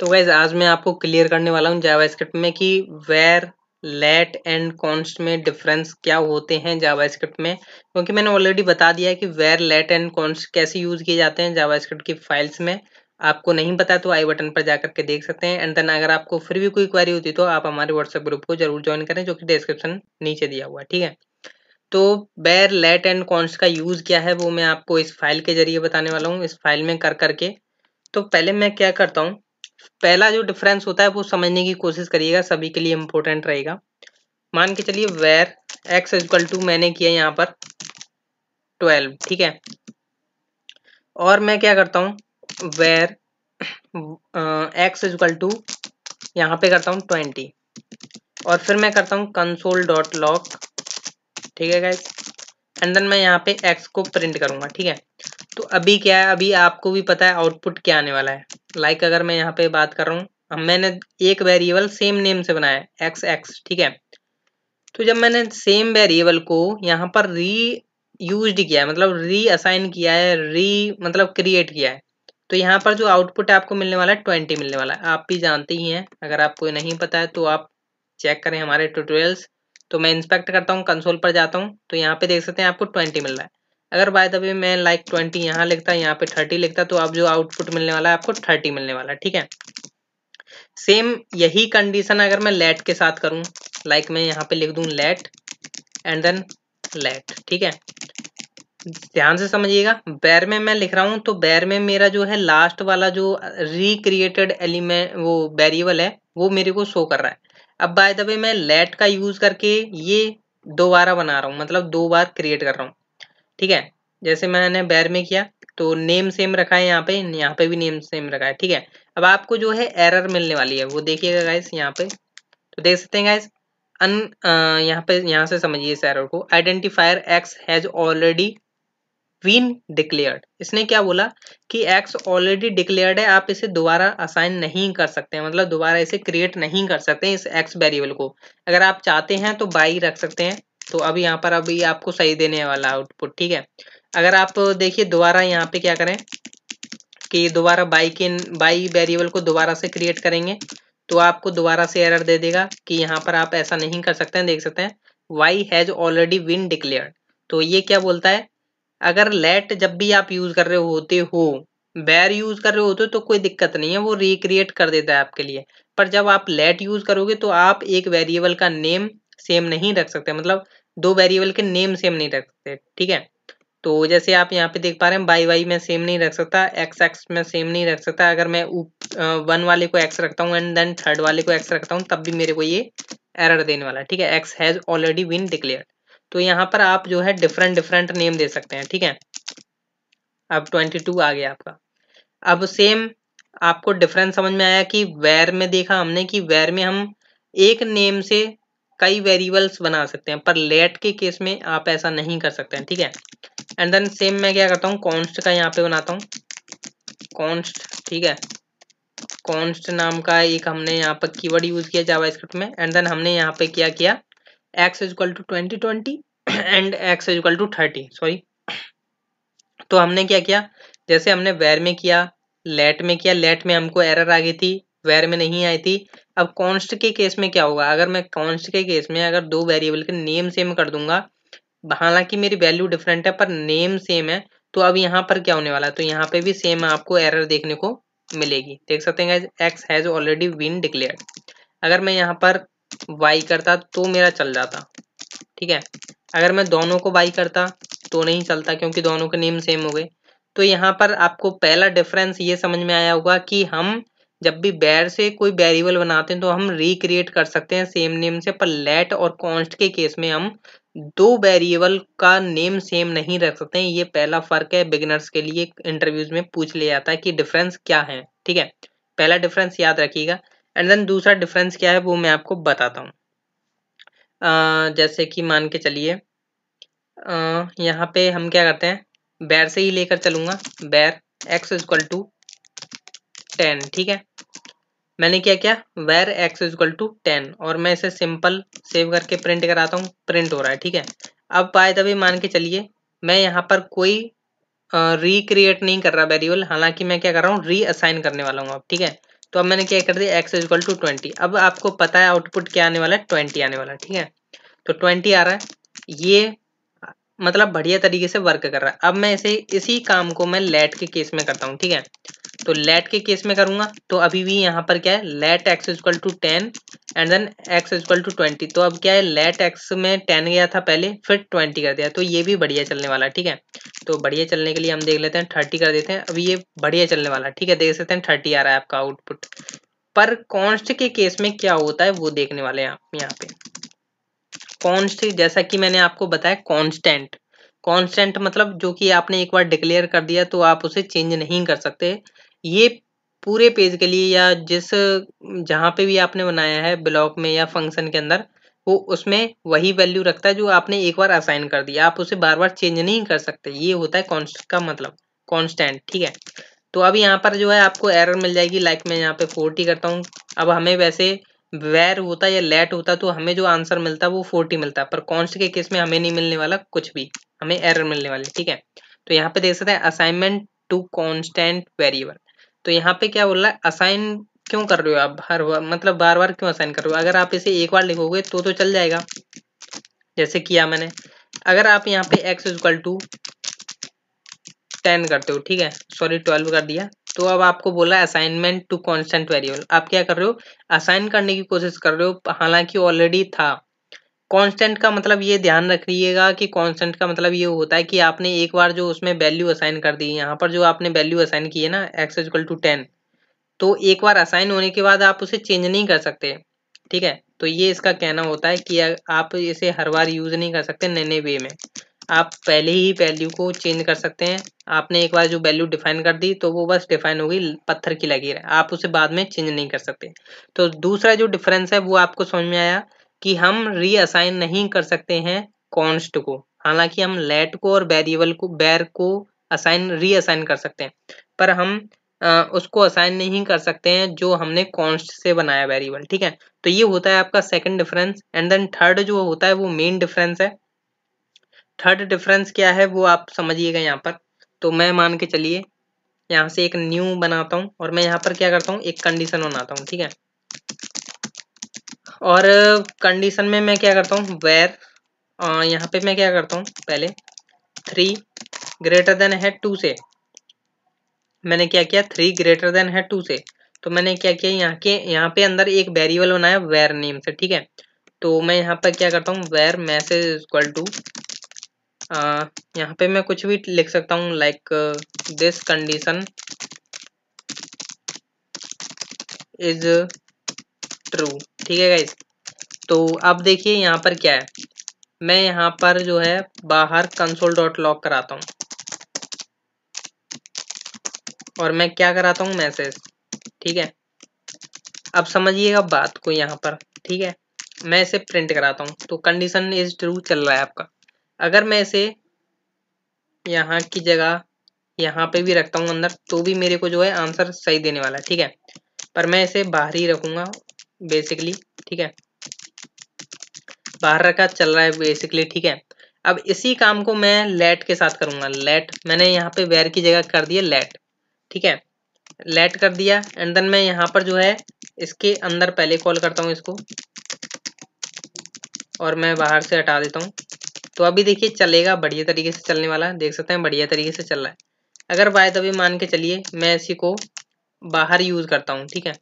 तो गैस आज मैं आपको क्लियर करने वाला हूँ जावास्क्रिप्ट में कि वेर लेट एंड कॉन्स्ट में डिफरेंस क्या होते हैं जावास्क्रिप्ट में क्योंकि मैंने ऑलरेडी बता दिया है कि वेर लेट एंड कॉन्स्ट कैसे यूज किए जाते हैं जावास्क्रिप्ट की फाइल्स में आपको नहीं पता तो आई बटन पर जाकर के देख सकते हैं एंड देन अगर आपको फिर भी कोई क्वारी होती तो आप हमारे व्हाट्सएप ग्रुप को जरूर ज्वाइन करें जो कि डिस्क्रिप्शन नीचे दिया हुआ है ठीक है तो वेर लेट एंड कॉन्स्ट का यूज़ क्या है वो मैं आपको इस फाइल के जरिए बताने वाला हूँ इस फाइल में कर करके तो पहले मैं क्या करता हूँ पहला जो डिफरेंस होता है वो समझने की कोशिश करिएगा सभी के लिए इम्पोर्टेंट रहेगा मान के चलिए वेर एक्स इजल टू मैंने किया यहाँ पर ट्वेल्व ठीक है और मैं क्या करता हूँ वेर एक्स इजकल टू यहाँ पे करता हूँ ट्वेंटी और फिर मैं करता हूँ कंसोल डॉट लॉक ठीक है गाइस एंड देन मैं यहाँ पे एक्स को प्रिंट करूँगा ठीक है तो अभी क्या है अभी आपको भी पता है आउटपुट क्या आने वाला है लाइक like अगर मैं यहाँ पे बात कर रहा हूँ मैंने एक वेरिएबल सेम नेम से बनाया एक्स एक्स ठीक है तो जब मैंने सेम वेरिएबल को यहाँ पर री यूज किया है मतलब री असाइन किया है री मतलब क्रिएट किया है तो यहाँ पर जो आउटपुट आपको मिलने वाला है ट्वेंटी मिलने वाला है आप भी जानते ही हैं अगर आपको नहीं पता है तो आप चेक करें हमारे ट्यूटोरियल्स तो मैं इंस्पेक्ट करता हूँ कंसोल पर जाता हूँ तो यहाँ पे देख सकते हैं आपको ट्वेंटी मिल रहा है अगर बाय द वे मैं लाइक ट्वेंटी यहाँ लिखता यहाँ पे थर्टी लिखता तो आप जो आउटपुट मिलने वाला है आपको थर्टी मिलने वाला है ठीक है सेम यही कंडीशन अगर मैं लेट के साथ करूं लाइक like मैं यहाँ पे लिख दू लेट एंड देन लेट ठीक है ध्यान से समझिएगा बैर में मैं लिख रहा हूं तो बैर में मेरा जो है लास्ट वाला जो रिक्रिएटेड एलिमेंट वो वेरिएबल है वो मेरे को शो कर रहा है अब बाय द वे मैं लेट का यूज करके ये दोबारा बना रहा हूँ मतलब दो बार क्रिएट कर रहा हूँ ठीक है जैसे मैंने बैर में किया तो नेम सेम रखा है यहाँ पे यहाँ पे भी नेम सेम रखा है ठीक है अब आपको जो है एरर मिलने वाली है वो देखिएगा गाइस यहाँ पे तो देख सकते हैं गाइस अन यहाँ पे यहाँ से समझिए इस एरर को identifier X has already been declared इसने क्या बोला कि एक्स ऑलरेडी डिक्लेयर्ड है आप इसे दोबारा असाइन नहीं कर सकते मतलब दोबारा इसे क्रिएट नहीं कर सकते इस एक्स वेरिएबल को अगर आप चाहते हैं तो बाई रख सकते हैं तो अब यहाँ पर अभी आपको सही देने वाला आउटपुट ठीक है अगर आप देखिए दोबारा यहाँ पे क्या करें कि दोबारा बाई के बाई वेरिएबल को दोबारा से क्रिएट करेंगे तो आपको दोबारा से एरर दे देगा कि यहाँ पर आप ऐसा नहीं कर सकते हैं देख सकते हैं Y has already been declare तो ये क्या बोलता है अगर लेट जब भी आप यूज कर रहे होते हो बैर यूज कर रहे होते हो तो कोई दिक्कत नहीं है वो रिक्रिएट कर देता है आपके लिए पर जब आप लेट यूज करोगे तो आप एक वेरिएबल का नेम सेम नहीं रख सकते मतलब दो वेरिएबल के नेम सेम नहीं रख सकते ठीक है तो जैसे आप यहाँ पे देख पा रहे हैं बाई वाई में सेम नहीं रख सकता एक्स एक्स में सेम नहीं रख सकता अगर मैं वन वाले को एक्स रखता हूँ एंड देन थर्ड वाले को एक्स रखता हूँ तब भी मेरे को ये एरर देने वाला है ठीक है X has already been declare तो यहाँ पर आप जो है डिफरेंट डिफरेंट नेम दे सकते हैं ठीक है अब ट्वेंटी टू आ गया आपका अब सेम आपको डिफरेंस समझ में आया कि वेर में देखा हमने कि वेर में हम एक नेम से कई वेरिएबल्स बना सकते हैं पर लेट के केस में आप ऐसा नहीं कर सकते हैं ठीक है एंड देन सेम मैं क्या करता हूँ कॉन्स्ट का यहाँ पे बनाता हूँ कॉन्स्ट ठीक है कॉन्स्ट नाम का एक हमने यहाँ पर कीवर्ड यूज किया जावा में एंड देन हमने यहाँ पे क्या किया X is equal to twenty twenty and X equal to thirty sorry तो हमने क्या किया जैसे हमने वेर में किया लेट में किया लेट में हमको एरर आ गई थी वेर में नहीं आई थी अब कॉन्स्ट के केस में क्या होगा अगर मैं कॉन्स्ट के केस में अगर दो वेरिएबल के नेम सेम कर दूंगा हालांकि मेरी वैल्यू डिफरेंट है पर नेम सेम है तो अब यहाँ पर क्या होने वाला है तो यहाँ पे भी सेम आपको एरर देखने को मिलेगी देख सकते हैं X has already been declare अगर मैं यहाँ पर वाई करता तो मेरा चल जाता ठीक है अगर मैं दोनों को वाई करता तो नहीं चलता क्योंकि दोनों के नेम सेम हो गए तो यहाँ पर आपको पहला डिफरेंस ये समझ में आया होगा कि हम जब भी बैर से कोई वेरिएबल बनाते हैं तो हम रिक्रिएट कर सकते हैं सेम नेम से पर लेट और कॉन्स्ट के केस में हम दो वेरिएबल का नेम सेम नहीं रख सकते हैं ये पहला फर्क है बिगिनर्स के लिए इंटरव्यूज में पूछ लिया जाता है कि डिफरेंस क्या है ठीक है पहला डिफरेंस याद रखिएगा एंड देन दूसरा डिफरेंस क्या है वो मैं आपको बताता हूँ जैसे कि मान के चलिए यहाँ पे हम क्या करते हैं बैर से ही लेकर चलूंगा बैर एक्स इजक्वल टू टेन ठीक है मैंने क्या क्या var X is equal to ten और मैं इसे सिंपल सेव करके प्रिंट कराता हूँ प्रिंट हो रहा है ठीक है अब पाए तभी मान के चलिए मैं यहाँ पर कोई रिक्रिएट नहीं कर रहा वेरिएबल हालांकि मैं क्या कर रहा हूँ रीअसाइन करने वाला हूँ अब ठीक है तो अब मैंने क्या कर दिया एक्स इजक्वल टू ट्वेंटी अब आपको पता है आउटपुट क्या आने वाला है ट्वेंटी आने वाला है ठीक है तो ट्वेंटी आ रहा है ये मतलब बढ़िया तरीके से वर्क कर रहा है अब मैं इसे इसी काम को मैं लेट के केस में करता हूँ ठीक है तो लेट के केस में करूंगा तो अभी भी यहाँ पर क्या है let X is equal to ten and then X is equal to twenty तो अब क्या है लेट एक्स में टेन गया था पहले फिर ट्वेंटी कर दिया तो ये भी बढ़िया चलने वाला ठीक है तो बढ़िया चलने के लिए हम देख लेते हैं थर्टी कर देते हैं अभी ये बढ़िया चलने वाला ठीक है देख सकते हैं थर्टी आ रहा है आपका आउटपुट पर कॉन्स्ट के केस में क्या होता है वो देखने वाले हैं आप यहाँ पे कॉन्स्ट जैसा कि मैंने आपको बताया कॉन्स्टेंट कॉन्स्टेंट मतलब जो कि आपने एक बार डिक्लेयर कर दिया तो आप उसे चेंज नहीं कर सकते ये पूरे पेज के लिए या जिस जहाँ पे भी आपने बनाया है ब्लॉक में या फंक्शन के अंदर वो उसमें वही वैल्यू रखता है जो आपने एक बार असाइन कर दिया आप उसे बार बार चेंज नहीं कर सकते ये होता है कॉन्स्ट का मतलब कॉन्स्टेंट ठीक है तो अब यहाँ पर जो है आपको एरर मिल जाएगी लाइक मैं यहाँ पे फोर्टी करता हूँ अब हमें वैसे वेर होता या लेट होता तो हमें जो आंसर मिलता वो फोर्टी मिलता पर कॉन्स्ट के केस में हमें नहीं मिलने वाला कुछ भी हमें एरर मिलने वाली ठीक है तो यहाँ पे देख सकते हैं असाइनमेंट टू कॉन्स्टेंट वेरिएबल तो यहाँ पे क्या बोल रहा है असाइन क्यों कर रहे हो आप हर मतलब बार बार क्यों असाइन कर रहे हो अगर आप इसे एक बार लिखोगे तो तो चल जाएगा जैसे किया मैंने अगर आप यहाँ पे x इज टू टेन करते हो ठीक है सॉरी ट्वेल्व कर दिया तो अब आपको बोला असाइनमेंट टू कॉन्स्टेंट वेरिएबल आप क्या कर रहे हो असाइन करने की कोशिश कर रहे हो हालांकि ऑलरेडी था कांस्टेंट का मतलब ये ध्यान रखिएगा कि कांस्टेंट का मतलब ये होता है कि आपने एक बार जो उसमें वैल्यू असाइन कर दी यहाँ पर जो आपने वैल्यू असाइन की है ना एक्स इजकल टू टेन तो एक बार असाइन होने के बाद आप उसे चेंज नहीं कर सकते ठीक है तो ये इसका कहना होता है कि आप इसे हर बार यूज नहीं कर सकते नए नए वे में आप पहले ही वैल्यू को चेंज कर सकते हैं आपने एक बार जो वैल्यू डिफाइन कर दी तो वो बस डिफाइन हो गई पत्थर की रहे आप उसे बाद में चेंज नहीं कर सकते तो दूसरा जो डिफरेंस है वो आपको समझ में आया कि हम रीअसाइन नहीं कर सकते हैं कॉन्स्ट को हालांकि हम लेट को और वेरिएबल को बैर को असाइन रीअसाइन कर सकते हैं पर हम आ, उसको असाइन नहीं कर सकते हैं जो हमने कॉन्स्ट से बनाया वेरिएबल ठीक है तो ये होता है आपका second difference and then third जो होता है वो मेन डिफरेंस है थर्ड डिफरेंस क्या है वो आप समझिएगा यहाँ पर तो मैं मान के चलिए यहाँ से एक न्यू बनाता हूँ और मैं यहाँ पर क्या करता हूँ एक कंडीशन बनाता हूँ ठीक है और कंडीशन में मैं क्या करता हूँ वेर यहाँ पे मैं क्या करता हूँ पहले थ्री ग्रेटर देन है टू से मैंने क्या किया थ्री ग्रेटर देन है टू से तो मैंने क्या किया यहाँ के यहाँ पे अंदर एक वेरिएबल बनाया वेर नेम से ठीक है तो मैं यहाँ पर क्या करता हूँ वेर मैसेज इक्वल टू यहाँ पे मैं कुछ भी लिख सकता हूँ like this condition is true ठीक है गाइज तो अब देखिए यहाँ पर क्या है मैं यहाँ पर जो है बाहर कंसोल डॉट लॉक कराता हूँ और मैं क्या कराता हूँ मैसेज ठीक है अब समझिएगा बात को यहाँ पर ठीक है मैं इसे प्रिंट कराता हूँ तो कंडीशन इज ट्रू चल रहा है आपका अगर मैं इसे यहाँ की जगह यहाँ पे भी रखता हूँ अंदर तो भी मेरे को जो है आंसर सही देने वाला है ठीक है पर मैं इसे बाहर ही रखूंगा बेसिकली ठीक है बाहर का चल रहा है बेसिकली ठीक है अब इसी काम को मैं लेट के साथ करूंगा लेट मैंने यहाँ पे वेर की जगह कर दिया लेट ठीक है लेट कर दिया एंड देन मैं यहाँ पर जो है इसके अंदर पहले कॉल करता हूँ इसको और मैं बाहर से हटा देता हूँ तो अभी देखिए चलेगा बढ़िया तरीके से चलने वाला देख सकते हैं बढ़िया तरीके से चल रहा है अगर बाय तभी मान के चलिए मैं इसी को बाहर यूज़ करता हूँ ठीक है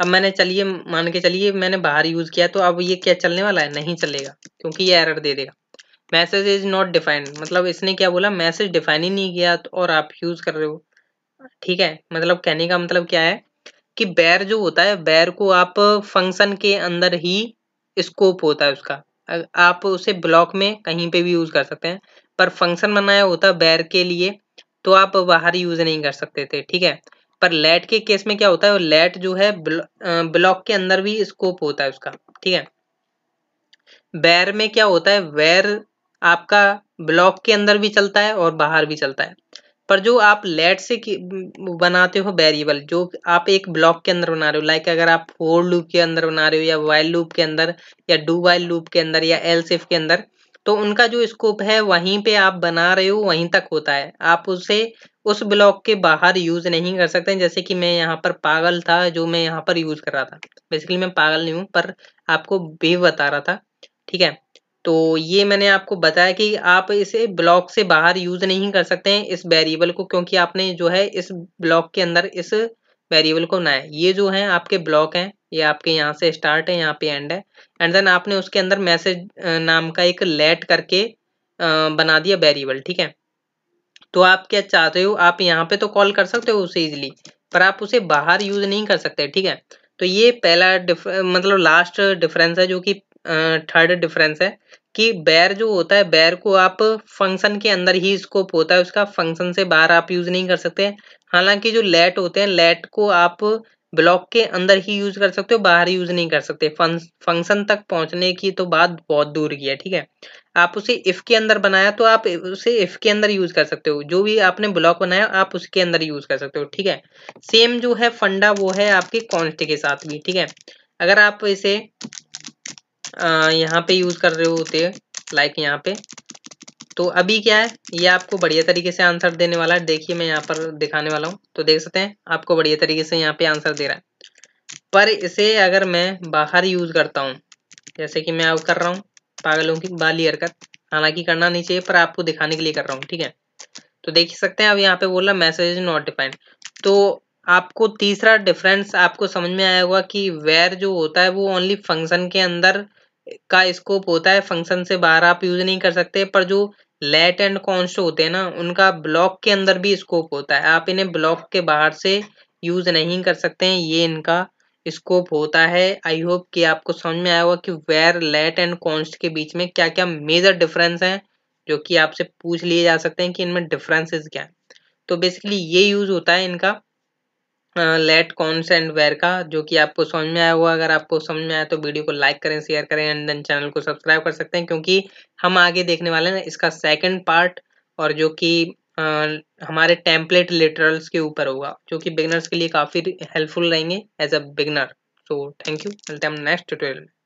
अब मैंने चलिए मान के चलिए मैंने बाहर यूज किया तो अब ये क्या चलने वाला है नहीं चलेगा क्योंकि ये एरर दे देगा मैसेज इज नॉट डिफाइंड मतलब इसने क्या बोला मैसेज डिफाइन ही नहीं किया तो और आप यूज कर रहे हो ठीक है मतलब कहने का मतलब क्या है कि बैर जो होता है बैर को आप फंक्शन के अंदर ही स्कोप होता है उसका आप उसे ब्लॉक में कहीं पे भी यूज कर सकते हैं पर फंक्शन बनाया होता बैर के लिए तो आप बाहर यूज नहीं कर सकते थे ठीक है पर लेट के केस में क्या होता है लेट जो है ब्लॉक के अंदर भी स्कोप होता है उसका ठीक है बैर में क्या होता है वेर आपका ब्लॉक के अंदर भी चलता है और बाहर भी चलता है पर जो आप लेट से बनाते हो वेरिएबल जो आप एक ब्लॉक के अंदर बना रहे हो लाइक अगर आप फोर लूप के अंदर बना रहे हो या वाइल लूप के अंदर या डू वाइल लूप के अंदर या एल सिफ के अंदर तो उनका जो स्कोप है वहीं पे आप बना रहे हो वहीं तक होता है आप उसे उस ब्लॉक के बाहर यूज नहीं कर सकते जैसे कि मैं यहाँ पर पागल था जो मैं यहाँ पर यूज कर रहा था बेसिकली मैं पागल नहीं हूँ पर आपको बेव बता रहा था ठीक है तो ये मैंने आपको बताया कि आप इसे ब्लॉक से बाहर यूज नहीं कर सकते हैं इस वेरिएबल को क्योंकि आपने जो है इस ब्लॉक के अंदर इस वेरिएबल को बनाया ये जो है आपके ब्लॉक हैं ये आपके यहाँ से स्टार्ट है यहाँ पे एंड है एंड देन आपने उसके अंदर मैसेज नाम का एक लेट करके बना दिया वेरिएबल ठीक है तो आप क्या चाहते हो आप यहाँ पे तो कॉल कर सकते हो उसे इजिली पर आप उसे बाहर यूज नहीं कर सकते ठीक है तो ये पहला मतलब लास्ट डिफरेंस है जो कि थर्ड डिफरेंस है कि बैर जो होता है बैर को आप फंक्शन के अंदर ही स्कोप होता है उसका फंक्शन से बाहर आप यूज नहीं कर सकते हालांकि जो लेट होते हैं लेट को आप ब्लॉक के अंदर ही यूज कर सकते हो बाहर यूज नहीं कर सकते फंक्शन तक पहुंचने की तो बात बहुत दूर की है ठीक है आप उसे इफ के अंदर बनाया तो आप उसे इफ के अंदर यूज कर सकते हो जो भी आपने ब्लॉक बनाया आप उसके अंदर यूज कर सकते हो ठीक है सेम जो है फंडा वो है आपके कॉन्स्ट के साथ भी ठीक है अगर आप इसे यहाँ पे यूज कर रहे होते लाइक यहाँ पे तो अभी क्या है ये आपको बढ़िया तरीके से आंसर देने वाला है देखिए मैं यहाँ पर दिखाने वाला हूँ तो देख सकते हैं आपको बढ़िया तरीके से यहाँ पे आंसर दे रहा है पर इसे अगर मैं बाहर यूज करता हूँ जैसे कि मैं अब कर रहा हूँ पागलों की बाली हरकत हालांकि करना नहीं चाहिए पर आपको दिखाने के लिए कर रहा हूँ ठीक है तो देख सकते हैं अब यहाँ पे बोला मैसेज इज नॉट डिफाइंड तो आपको तीसरा डिफरेंस आपको समझ में आया होगा कि वेर जो होता है वो ओनली फंक्शन के अंदर का स्कोप होता है फंक्शन से बाहर आप यूज नहीं कर सकते पर जो लेट एंड कॉन्स्ट होते हैं ना उनका ब्लॉक के अंदर भी स्कोप होता है आप इन्हें ब्लॉक के बाहर से यूज नहीं कर सकते हैं ये इनका स्कोप होता है आई होप कि आपको समझ में आया होगा कि वेर लेट एंड कॉन्स्ट के बीच में क्या क्या मेजर डिफरेंस हैं जो कि आपसे पूछ लिए जा सकते हैं कि इनमें डिफरेंसेस क्या है तो बेसिकली ये यूज होता है इनका लेट कॉन्स एंड वेयर का जो कि आपको समझ में आया हुआ अगर आपको समझ में आया तो वीडियो को लाइक करें शेयर करें एंड देन चैनल को सब्सक्राइब कर सकते हैं क्योंकि हम आगे देखने वाले हैं इसका सेकंड पार्ट और जो कि हमारे टेम्पलेट लिटरल्स के ऊपर होगा जो कि बिगनर्स के लिए काफ़ी हेल्पफुल रहेंगे as a beginner so thank you मिलते हैं हम नेक्स्ट ट्यूटोरियल में